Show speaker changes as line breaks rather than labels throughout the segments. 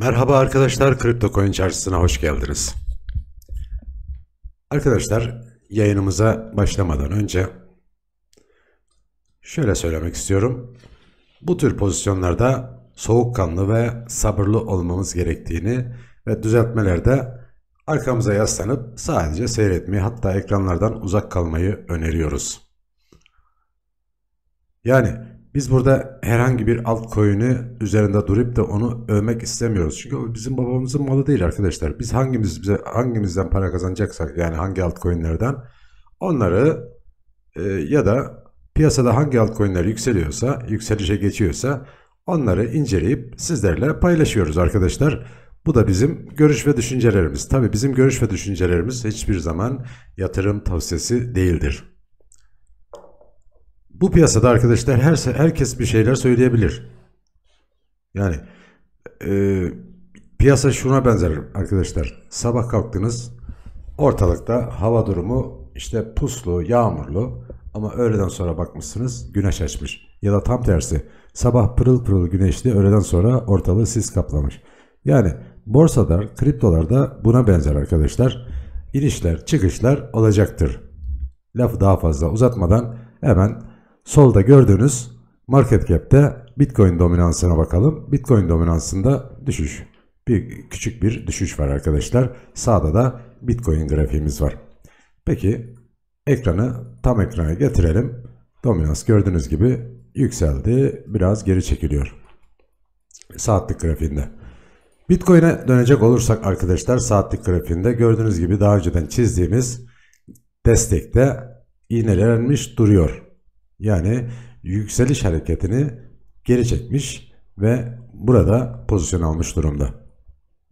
Merhaba arkadaşlar, Kripto Coin Çarşısı'na hoş geldiniz. Arkadaşlar, yayınımıza başlamadan önce şöyle söylemek istiyorum. Bu tür pozisyonlarda soğukkanlı ve sabırlı olmamız gerektiğini ve düzeltmelerde arkamıza yaslanıp sadece seyretmeyi hatta ekranlardan uzak kalmayı öneriyoruz. Yani biz burada herhangi bir alt koyunu üzerinde durup da onu övmek istemiyoruz. Çünkü o bizim babamızın malı değil arkadaşlar. Biz hangimiz bize hangimizden para kazanacaksak yani hangi alt altcoin'lerden onları e, ya da piyasada hangi alt altcoin'ler yükseliyorsa, yükselişe geçiyorsa onları inceleyip sizlerle paylaşıyoruz arkadaşlar. Bu da bizim görüş ve düşüncelerimiz. Tabii bizim görüş ve düşüncelerimiz hiçbir zaman yatırım tavsiyesi değildir. Bu piyasada arkadaşlar her, herkes bir şeyler söyleyebilir. Yani e, piyasa şuna benzer arkadaşlar. Sabah kalktınız ortalıkta hava durumu işte puslu, yağmurlu ama öğleden sonra bakmışsınız güneş açmış. Ya da tam tersi sabah pırıl pırıl güneşli öğleden sonra ortalığı sis kaplamış. Yani borsada, kriptolarda buna benzer arkadaşlar. İnişler, çıkışlar olacaktır. Lafı daha fazla uzatmadan hemen Solda gördüğünüz market cap'te Bitcoin dominansına bakalım. Bitcoin dominansında düşüş. Bir küçük bir düşüş var arkadaşlar. Sağda da Bitcoin grafiğimiz var. Peki ekranı tam ekrana getirelim. Dominans gördüğünüz gibi yükseldi. Biraz geri çekiliyor. Saatlik grafiğinde. Bitcoin'e dönecek olursak arkadaşlar saatlik grafiğinde gördüğünüz gibi daha önceden çizdiğimiz destekte iğnelenmiş duruyor. Yani yükseliş hareketini geri çekmiş ve burada pozisyon almış durumda.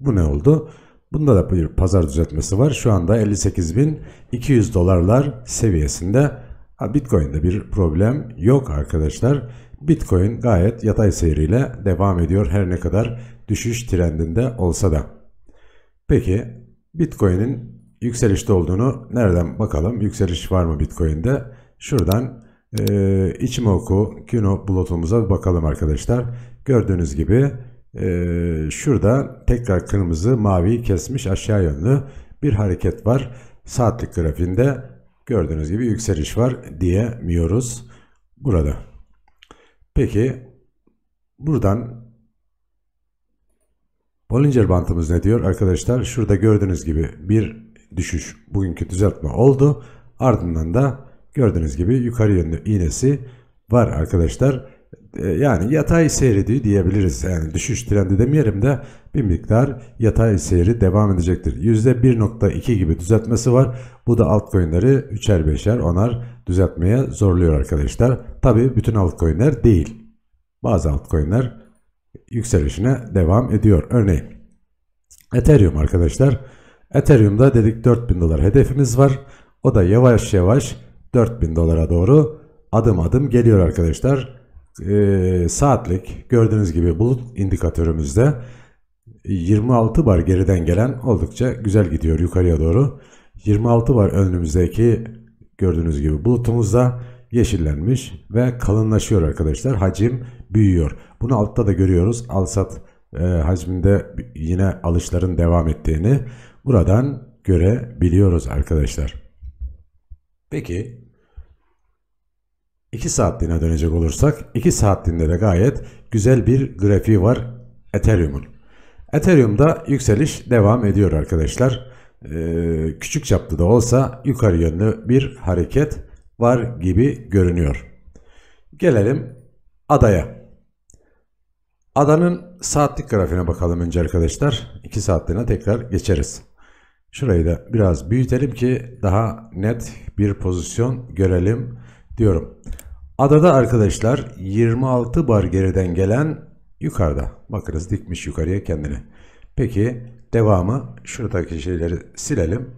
Bu ne oldu? Bunda da bir pazar düzeltmesi var. Şu anda 58.200 dolarlar seviyesinde. Ha, Bitcoin'de bir problem yok arkadaşlar. Bitcoin gayet yatay seyriyle devam ediyor her ne kadar düşüş trendinde olsa da. Peki Bitcoin'in yükselişte olduğunu nereden bakalım? Yükseliş var mı Bitcoin'de? Şuradan ee, İchimoku Kino blotumuza bir bakalım arkadaşlar. Gördüğünüz gibi e, şurada tekrar kırmızı mavi kesmiş aşağı yönlü bir hareket var. Saatlik grafiğinde gördüğünüz gibi yükseliş var diyemiyoruz burada. Peki buradan Bollinger bantımız ne diyor arkadaşlar? Şurada gördüğünüz gibi bir düşüş bugünkü düzeltme oldu. Ardından da Gördüğünüz gibi yukarı yönlü iğnesi var arkadaşlar. E, yani yatay seyrediği diyebiliriz. Yani düşüş trendi demeyelim de bir miktar yatay seyri devam edecektir. %1.2 gibi düzeltmesi var. Bu da altcoin'leri 3'er 5'er 10'ar düzeltmeye zorluyor arkadaşlar. Tabi bütün altcoin'ler değil. Bazı altcoin'ler yükselişine devam ediyor. Örneğin Ethereum arkadaşlar. Ethereum'da dedik 4000 dolar hedefimiz var. O da yavaş yavaş 4000 dolara doğru adım adım geliyor arkadaşlar. E, saatlik gördüğünüz gibi bulut indikatörümüzde 26 bar geriden gelen oldukça güzel gidiyor yukarıya doğru. 26 bar önümüzdeki gördüğünüz gibi bulutumuzda yeşillenmiş ve kalınlaşıyor arkadaşlar. Hacim büyüyor. Bunu altta da görüyoruz. Alsat e, hacminde yine alışların devam ettiğini buradan görebiliyoruz arkadaşlar. Peki 2 saatliğine dönecek olursak 2 saatliğinde de gayet güzel bir grafiği var Ethereum'un. Ethereum'da yükseliş devam ediyor arkadaşlar. Ee, küçük çaplı da olsa yukarı yönlü bir hareket var gibi görünüyor. Gelelim adaya. Adanın saatlik grafiğine bakalım önce arkadaşlar. 2 saatliğine tekrar geçeriz. Şurayı da biraz büyütelim ki daha net bir pozisyon görelim diyorum. Adada arkadaşlar 26 bar geriden gelen yukarıda. Bakınız dikmiş yukarıya kendini. Peki devamı şuradaki şeyleri silelim.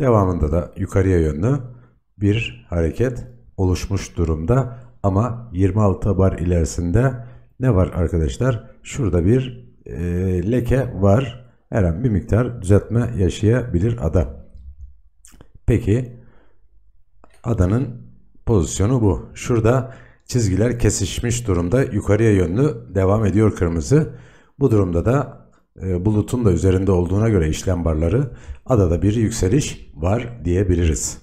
Devamında da yukarıya yönlü bir hareket oluşmuş durumda. Ama 26 bar ilerisinde ne var arkadaşlar? Şurada bir e, leke var her an bir miktar düzeltme yaşayabilir ada. Peki adanın pozisyonu bu. Şurada çizgiler kesişmiş durumda yukarıya yönlü devam ediyor kırmızı. Bu durumda da e, bulutun da üzerinde olduğuna göre işlem barları adada bir yükseliş var diyebiliriz.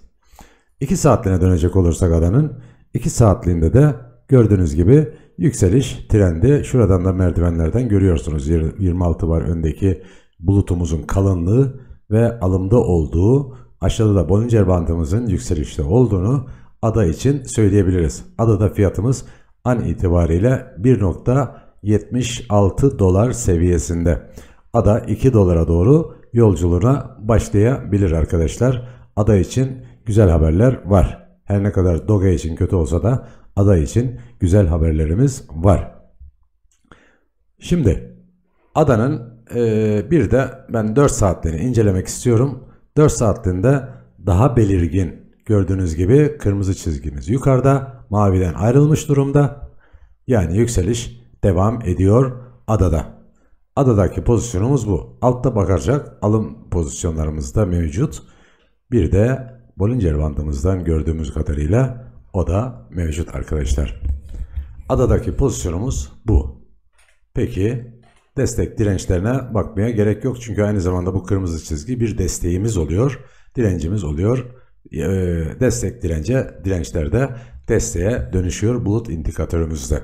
2 saatliğine dönecek olursak adanın 2 saatliğinde de gördüğünüz gibi yükseliş trendi şuradan da merdivenlerden görüyorsunuz. 26 var öndeki bulutumuzun kalınlığı ve alımda olduğu, aşağıda da Bollinger bandımızın yükselişte olduğunu ada için söyleyebiliriz. Adada fiyatımız an itibariyle 1.76 dolar seviyesinde. Ada 2 dolara doğru yolculuğuna başlayabilir arkadaşlar. Ada için güzel haberler var. Her ne kadar Doge için kötü olsa da ada için güzel haberlerimiz var. Şimdi adanın ee, bir de ben 4 saatliğini incelemek istiyorum. 4 saatliğinde daha belirgin gördüğünüz gibi kırmızı çizgimiz yukarıda maviden ayrılmış durumda. Yani yükseliş devam ediyor adada. Adadaki pozisyonumuz bu. Altta bakacak alım pozisyonlarımız da mevcut. Bir de Bollinger bandımızdan gördüğümüz kadarıyla o da mevcut arkadaşlar. Adadaki pozisyonumuz bu. Peki destek dirençlerine bakmaya gerek yok. Çünkü aynı zamanda bu kırmızı çizgi bir desteğimiz oluyor, direncimiz oluyor. Ee, destek dirence, dirençler de desteğe dönüşüyor bulut indikatörümüzde.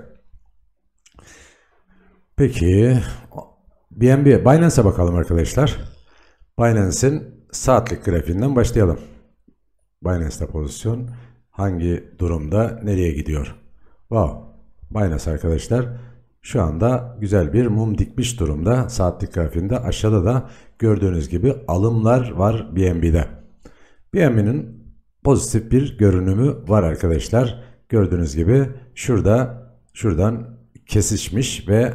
Peki BNB, Binance'a bakalım arkadaşlar. Binance'in saatlik grafiğinden başlayalım. Binance'da pozisyon hangi durumda nereye gidiyor? Wow. Binance arkadaşlar şu anda güzel bir mum dikmiş durumda. Saatlik grafiğinde aşağıda da gördüğünüz gibi alımlar var BNB'de. BNB'nin pozitif bir görünümü var arkadaşlar. Gördüğünüz gibi şurada şuradan kesişmiş ve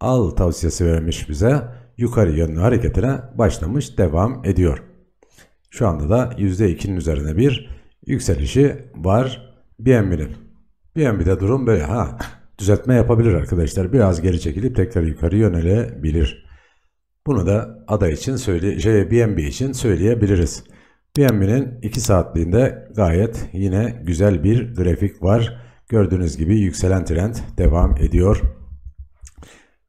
al tavsiyesi vermiş bize yukarı yönlü hareketine başlamış devam ediyor. Şu anda da %2'nin üzerine bir yükselişi var BNB'nin. BNB'de durum böyle ha düzeltme yapabilir arkadaşlar. Biraz geri çekilip tekrar yukarı yönelebilir. Bunu da ada için söyle şey BNB için söyleyebiliriz. BNB'nin 2 saatliğinde gayet yine güzel bir grafik var. Gördüğünüz gibi yükselen trend devam ediyor.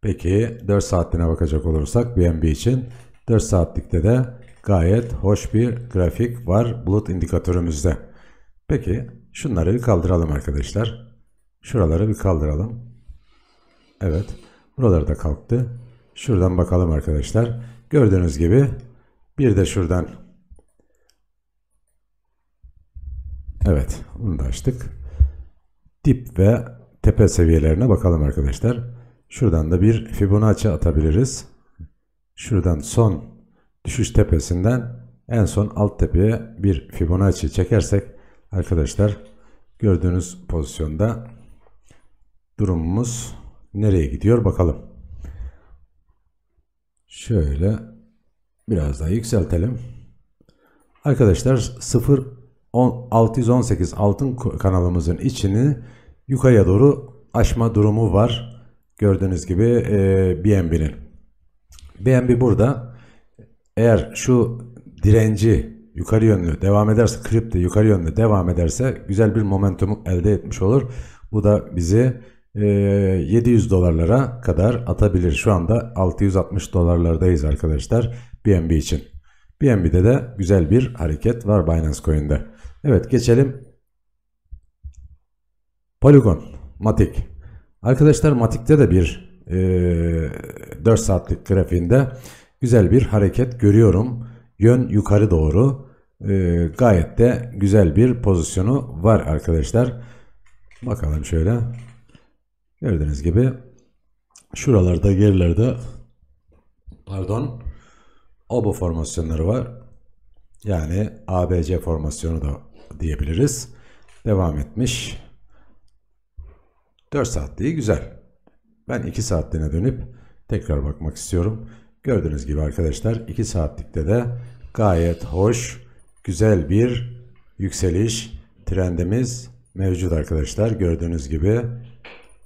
Peki 4 saatliğine bakacak olursak BNB için 4 saatlikte de gayet hoş bir grafik var bulut indikatörümüzde. Peki şunları kaldıralım arkadaşlar. Şuraları bir kaldıralım. Evet. Buraları da kalktı. Şuradan bakalım arkadaşlar. Gördüğünüz gibi bir de şuradan Evet. Bunu da açtık. Dip ve tepe seviyelerine bakalım arkadaşlar. Şuradan da bir Fibonacci atabiliriz. Şuradan son düşüş tepesinden en son alt tepeye bir Fibonacci çekersek arkadaşlar gördüğünüz pozisyonda durumumuz nereye gidiyor bakalım. Şöyle biraz daha yükseltelim. Arkadaşlar 0 10, 618 altın kanalımızın içini yukarıya doğru aşma durumu var. Gördüğünüz gibi e, BNB'nin. BNB burada eğer şu direnci yukarı yönlü devam ederse kripto yukarı yönlü devam ederse güzel bir momentumu elde etmiş olur. Bu da bizi 700 ee, dolarlara kadar atabilir. Şu anda 660 dolarlardayız arkadaşlar BNB için. BNB'de de güzel bir hareket var Binance Coin'de. Evet geçelim. Polygon, Matic. Arkadaşlar Matic'te de bir e, 4 saatlik grafiğinde güzel bir hareket görüyorum. Yön yukarı doğru. E, gayet de güzel bir pozisyonu var arkadaşlar. Bakalım şöyle. Gördüğünüz gibi şuralarda gerilerde pardon obo formasyonları var. Yani ABC formasyonu da diyebiliriz. Devam etmiş. 4 saatliği güzel. Ben 2 saatliğine dönüp tekrar bakmak istiyorum. Gördüğünüz gibi arkadaşlar 2 saatlikte de gayet hoş, güzel bir yükseliş trendimiz mevcut arkadaşlar. Gördüğünüz gibi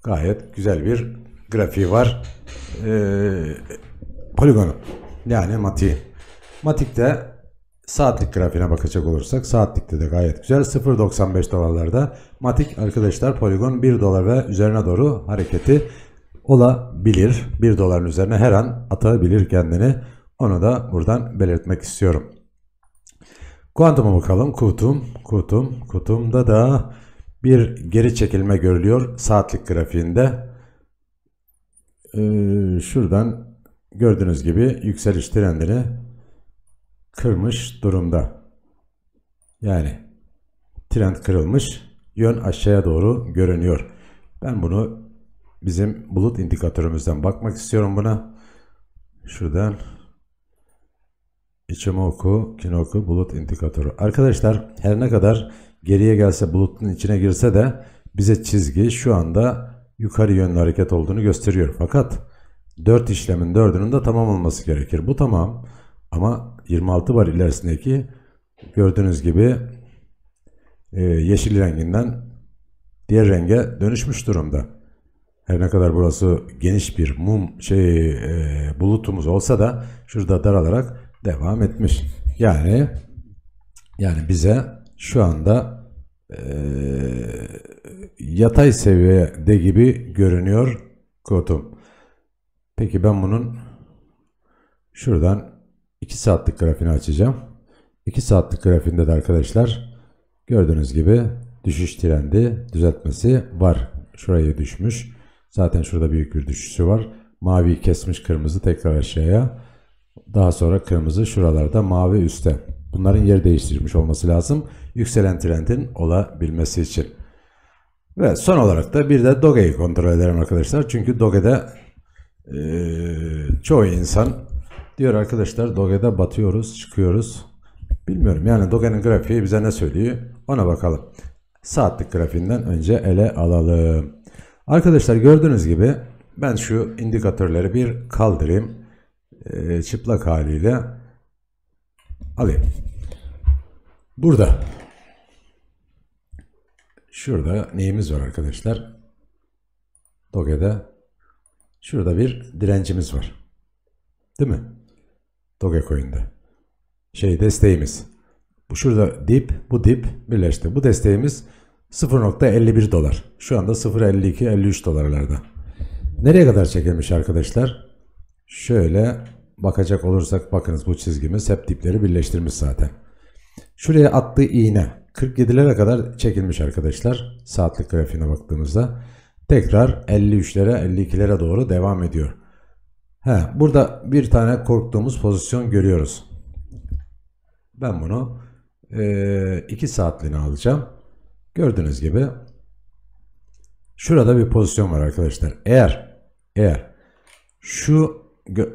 gayet güzel bir grafiği var. Ee, poligonu yani matiği. Matik'te saatlik grafiğine bakacak olursak saatlikte de gayet güzel 0.95 dolarlarda. Matik arkadaşlar poligon 1 dolar ve üzerine doğru hareketi olabilir. 1 doların üzerine her an atabilir kendini. Onu da buradan belirtmek istiyorum. Kuantuma bakalım. Kutum, kutum, kutumda da bir geri çekilme görülüyor saatlik grafiğinde. Ee, şuradan gördüğünüz gibi yükseliş trendini kırmış durumda. Yani trend kırılmış, yön aşağıya doğru görünüyor. Ben bunu bizim bulut indikatörümüzden bakmak istiyorum buna. Şuradan İçimi oku, kinoku, bulut indikatörü. Arkadaşlar her ne kadar geriye gelse bulutun içine girse de bize çizgi şu anda yukarı yönlü hareket olduğunu gösteriyor. Fakat 4 işlemin 4'ünün de tamam olması gerekir. Bu tamam ama 26 var ilerisindeki gördüğünüz gibi e, yeşil renginden diğer renge dönüşmüş durumda. Her ne kadar burası geniş bir mum şey e, bulutumuz olsa da şurada daralarak devam etmiş. Yani yani bize şu anda e, yatay seviyede gibi görünüyor kotum. Peki ben bunun şuradan 2 saatlik grafiğini açacağım. 2 saatlik grafiğinde de arkadaşlar gördüğünüz gibi düşüş trendi düzeltmesi var. Şuraya düşmüş. Zaten şurada büyük bir düşüşü var. Mavi kesmiş kırmızı tekrar aşağıya. Daha sonra kırmızı şuralarda mavi üste. Bunların yer değiştirmiş olması lazım yükselen trendin olabilmesi için. Ve son olarak da bir de Doge'yi kontrol edelim arkadaşlar. Çünkü Doge'de e, çoğu insan diyor arkadaşlar Doge'de batıyoruz, çıkıyoruz. Bilmiyorum yani Doge'nin grafiği bize ne söylüyor ona bakalım. Saatlik grafiğinden önce ele alalım. Arkadaşlar gördüğünüz gibi ben şu indikatörleri bir kaldırayım. E, çıplak haliyle alayım. Burada şurada neyimiz var arkadaşlar? Doge'de şurada bir direncimiz var. Değil mi? Dogecoin'de. Şey desteğimiz. Bu şurada dip, bu dip birleşti. Bu desteğimiz 0.51 dolar. Şu anda 0.52-53 dolarlarda. Nereye kadar çekilmiş arkadaşlar? Şöyle bakacak olursak bakınız bu çizgimiz hep dipleri birleştirmiş zaten. Şuraya attığı iğne 47'lere kadar çekilmiş arkadaşlar. Saatlik grafiğine baktığımızda tekrar 53'lere 52'lere doğru devam ediyor. He, burada bir tane korktuğumuz pozisyon görüyoruz. Ben bunu 2 e, iki saatliğine alacağım. Gördüğünüz gibi şurada bir pozisyon var arkadaşlar. Eğer eğer şu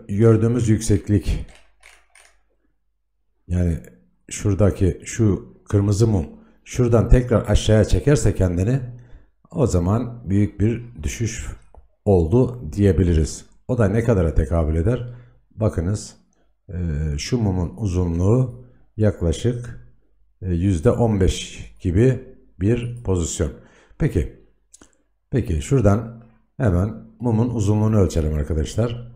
gördüğümüz yükseklik yani şuradaki şu kırmızı mum şuradan tekrar aşağıya çekerse kendini o zaman büyük bir düşüş oldu diyebiliriz. O da ne kadara tekabül eder? Bakınız e, şu mumun uzunluğu yaklaşık %15 e, gibi bir pozisyon. Peki, peki şuradan hemen mumun uzunluğunu ölçelim arkadaşlar.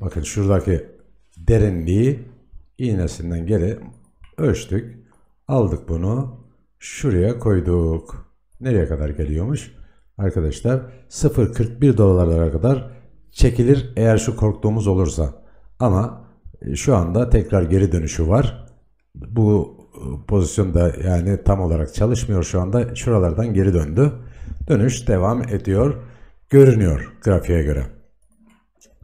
Bakın şuradaki derinliği iğnesinden geri ölçtük. Aldık bunu. Şuraya koyduk. Nereye kadar geliyormuş? Arkadaşlar 0.41 dolarlara kadar çekilir eğer şu korktuğumuz olursa. Ama e, şu anda tekrar geri dönüşü var. Bu e, pozisyonda yani tam olarak çalışmıyor şu anda. Şuralardan geri döndü. Dönüş devam ediyor. Görünüyor grafiğe göre.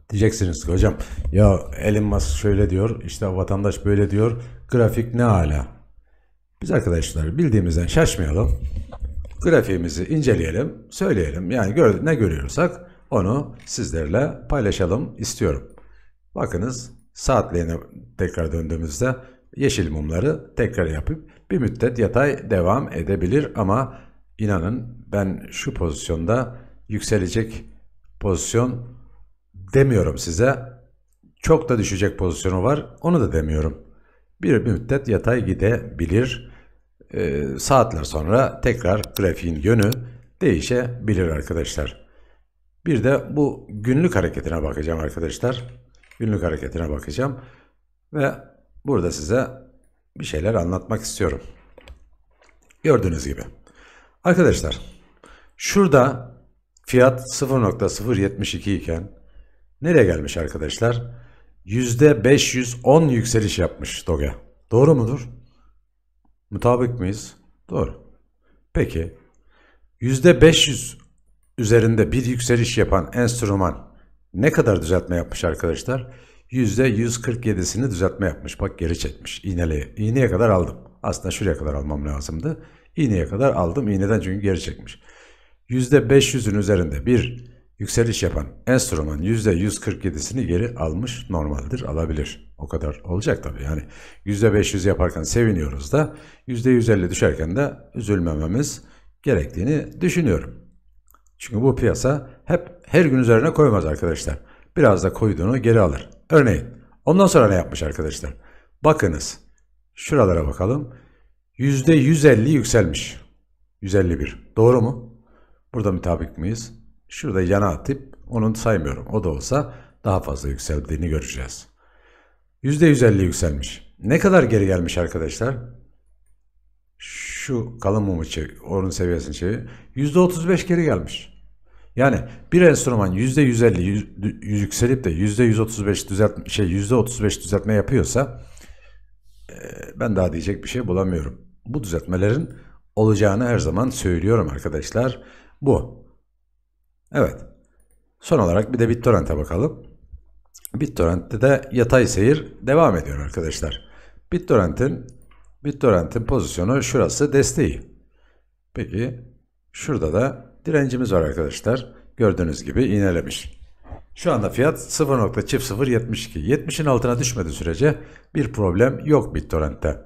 Diyeceksiniz ki hocam ya Elon Musk şöyle diyor işte vatandaş böyle diyor grafik ne hala. Biz arkadaşlar bildiğimizden şaşmayalım. Grafiğimizi inceleyelim, söyleyelim. Yani gör, ne görüyorsak onu sizlerle paylaşalım istiyorum. Bakınız saatliğine tekrar döndüğümüzde yeşil mumları tekrar yapıp bir müddet yatay devam edebilir ama inanın ben şu pozisyonda yükselecek pozisyon demiyorum size. Çok da düşecek pozisyonu var. Onu da demiyorum. Bir, bir müddet yatay gidebilir. Ee, saatler sonra tekrar grafiğin yönü değişebilir arkadaşlar. Bir de bu günlük hareketine bakacağım arkadaşlar. Günlük hareketine bakacağım. Ve burada size bir şeyler anlatmak istiyorum. Gördüğünüz gibi. Arkadaşlar şurada fiyat 0.072 iken Nereye gelmiş arkadaşlar? %510 yükseliş yapmış Doge. Doğru mudur? Mutabık mıyız? Doğru. Peki %500 üzerinde bir yükseliş yapan enstrüman ne kadar düzeltme yapmış arkadaşlar? %147'sini düzeltme yapmış. Bak geri çekmiş iğneliği. İğneye kadar aldım. Aslında şuraya kadar almam lazımdı. İğneye kadar aldım. İğneden çünkü geri çekmiş. %500'ün üzerinde bir Yükseliş yapan enstrüman %147'sini geri almış normaldir, alabilir. O kadar olacak tabi. yani. %500 yaparken seviniyoruz da %150 düşerken de üzülmememiz gerektiğini düşünüyorum. Çünkü bu piyasa hep her gün üzerine koymaz arkadaşlar. Biraz da koyduğunu geri alır. Örneğin ondan sonra ne yapmış arkadaşlar? Bakınız şuralara bakalım. %150 yükselmiş. 151. Doğru mu? Burada mütabık mıyız? Şurada yana atıp onun saymıyorum. O da olsa daha fazla yükseldiğini göreceğiz. %150 yükselmiş. Ne kadar geri gelmiş arkadaşlar? Şu kalın mumu içi, onun seviyesini çevir. %35 geri gelmiş. Yani bir enstrüman %150 yükselip de %135 düzelt şey %35 düzeltme yapıyorsa e, ben daha diyecek bir şey bulamıyorum. Bu düzeltmelerin olacağını her zaman söylüyorum arkadaşlar. Bu. Evet. Son olarak bir de BitTorrent'e bakalım. BitTorrent'te de yatay seyir devam ediyor arkadaşlar. BitTorrent'in BitTorrent'in pozisyonu şurası desteği. Peki şurada da direncimiz var arkadaşlar. Gördüğünüz gibi iğnelemiş. Şu anda fiyat 0.0072. 70'in altına düşmedi sürece bir problem yok BitTorrent'te.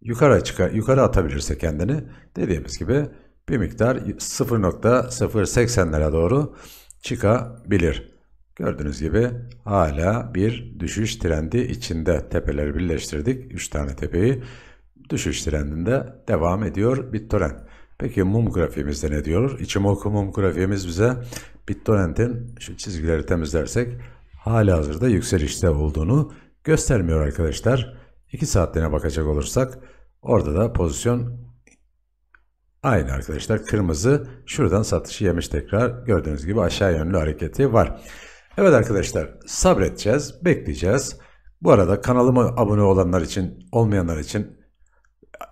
Yukarı çıka, yukarı atabilirse kendini dediğimiz gibi bir miktar 0.080'lere doğru çıkabilir. Gördüğünüz gibi hala bir düşüş trendi içinde tepeleri birleştirdik. 3 tane tepeyi düşüş trendinde devam ediyor BitTorrent. Peki mum grafiğimizde ne diyor? İçimoku mum grafiğimiz bize BitTorrent'in şu çizgileri temizlersek hala hazırda yükselişte olduğunu göstermiyor arkadaşlar. 2 saatliğine bakacak olursak orada da pozisyon Aynı arkadaşlar kırmızı şuradan satışı yemiş tekrar. Gördüğünüz gibi aşağı yönlü hareketi var. Evet arkadaşlar sabredeceğiz, bekleyeceğiz. Bu arada kanalıma abone olanlar için, olmayanlar için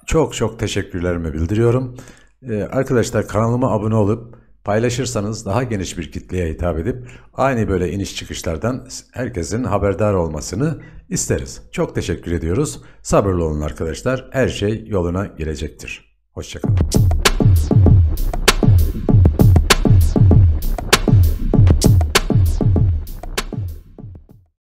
çok çok teşekkürlerimi bildiriyorum. Ee, arkadaşlar kanalıma abone olup paylaşırsanız daha geniş bir kitleye hitap edip aynı böyle iniş çıkışlardan herkesin haberdar olmasını isteriz. Çok teşekkür ediyoruz. Sabırlı olun arkadaşlar. Her şey yoluna girecektir. Hoşçakalın.